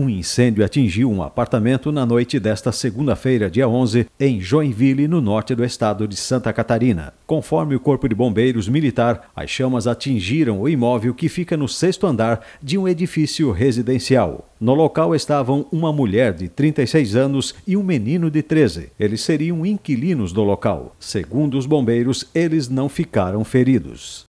Um incêndio atingiu um apartamento na noite desta segunda-feira, dia 11, em Joinville, no norte do estado de Santa Catarina. Conforme o Corpo de Bombeiros Militar, as chamas atingiram o imóvel que fica no sexto andar de um edifício residencial. No local estavam uma mulher de 36 anos e um menino de 13. Eles seriam inquilinos do local. Segundo os bombeiros, eles não ficaram feridos.